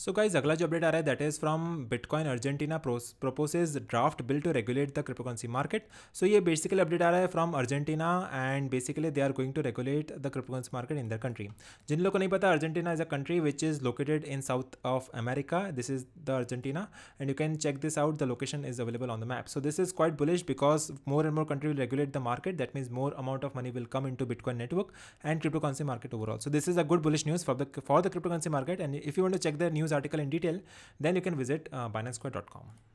So guys, अगला जो update आ रहा है that is from Bitcoin Argentina proposes draft bill to regulate the cryptocurrency market so ये बेसिकली अपडेट आ रहा है from Argentina and basically they are going to regulate the cryptocurrency market in the country जिन लोगों को नहीं पता Argentina is a country which is located in south of America this is the Argentina and you can check this out the location is available on the map so this is quite bullish because more and more country will regulate the market that means more amount of money will come in to Bitcoin network and cryptocurrency market overall so this is a good bullish news for the for the cryptocurrency market and if you want to check the news article in detail, then you can visit uh, binancequare.com.